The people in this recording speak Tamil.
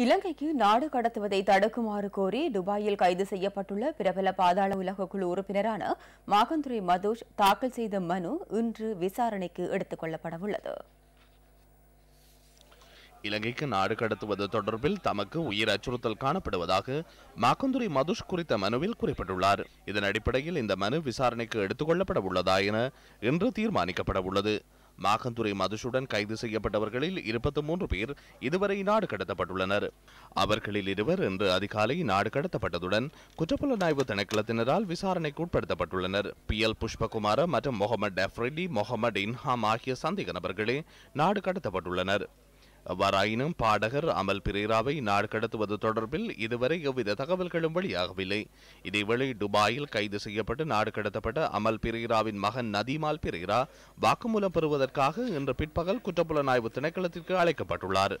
இலங்கைக்கு நாடு கடத்துவதை தடுக்குமாறு கோரி துபாயில் கைது செய்யப்பட்டுள்ள பிரபல பாதாள உலக குழு உறுப்பினரான மாகந்துரை மதுஷ் தாக்கல் செய்த மனு இன்று விசாரணைக்கு எடுத்துக் கொள்ளப்படவுள்ளது இலங்கைக்கு நாடு கடத்துவது தொடர்பில் தமக்கு உயிர் அச்சுறுத்தல் காணப்படுவதாக மாக்குந்துரி மதுஷ் குறித்த மனுவில் குறிப்பிட்டுள்ளார் இதன் அடிப்படையில் இந்த மனு விசாரணைக்கு எடுத்துக் கொள்ளப்பட உள்ளதா என இன்று தீர்மானிக்கப்பட உள்ளது மாகந்துரை மதுசுடன் கைது செய்யப்பட்டவர்களில் இருபத்தி மூன்று பேர் இதுவரை நாடு கடத்தப்பட்டுள்ளனர் அவர்களில் இருவர் இன்று அதிகாலை நாடு கடத்தப்பட்டதுடன் குற்றப்புலனாய்வு திணைக்களத்தினரால் விசாரணைக்கு உட்படுத்தப்பட்டுள்ளனர் பி எல் புஷ்பகுமார மற்றும் முகமது டெஃப்ரெடி முகமது இன்ஹாம் ஆகிய சந்தேக நபர்களே நாடு கடத்தப்பட்டுள்ளனர் அவ்வாறாயினும் பாடகர் அமல் பிரேராவை நாடு கடத்துவது தொடர்பில் இதுவரை எவ்வித தகவல்களும் வெளியாகவில்லை இதேவேளை துபாயில் கைது செய்யப்பட்டு நாடு கடத்தப்பட்ட அமல் பிரேராவின் மகன் நதிமால் பிரேரா வாக்குமூலம் பெறுவதற்காக இன்று பிற்பகல் குற்றப்புலனாய்வு திணைக்களத்திற்கு அழைக்கப்பட்டுள்ளார்